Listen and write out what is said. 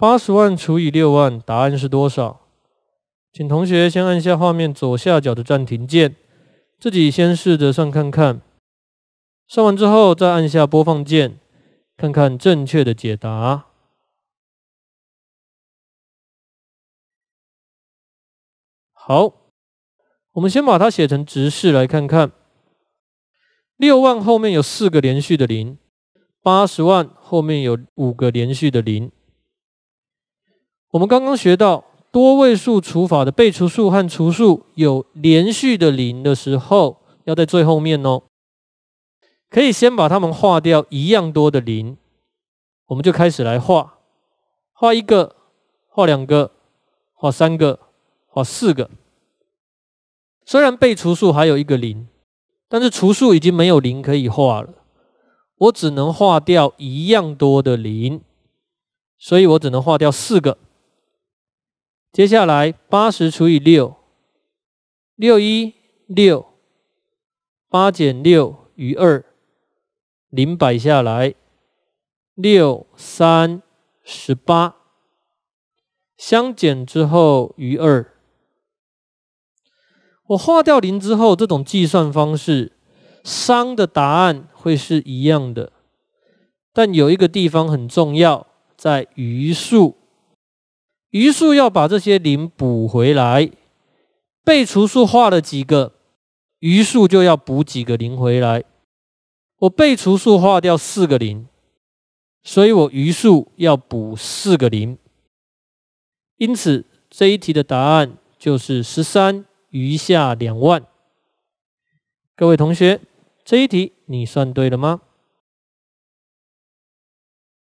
八十万除以六万，答案是多少？请同学先按下画面左下角的暂停键，自己先试着算看看。算完之后再按下播放键，看看正确的解答。好，我们先把它写成直式来看看。六万后面有四个连续的零，八十万后面有五个连续的零。我们刚刚学到多位数除法的被除数和除数有连续的零的时候，要在最后面哦。可以先把它们划掉一样多的零，我们就开始来画，画一个，画两个，画三个，画四个。虽然被除数还有一个零，但是除数已经没有零可以画了，我只能划掉一样多的零，所以我只能划掉四个。接下来，八十除以六，六一六，八减六余二，零摆下来，六三十八，相减之后余二。我化掉零之后，这种计算方式，商的答案会是一样的，但有一个地方很重要，在余数。余数要把这些零补回来，被除数画了几个，余数就要补几个零回来。我被除数画掉四个零，所以我余数要补四个零。因此这一题的答案就是十三余下两万。各位同学，这一题你算对了吗？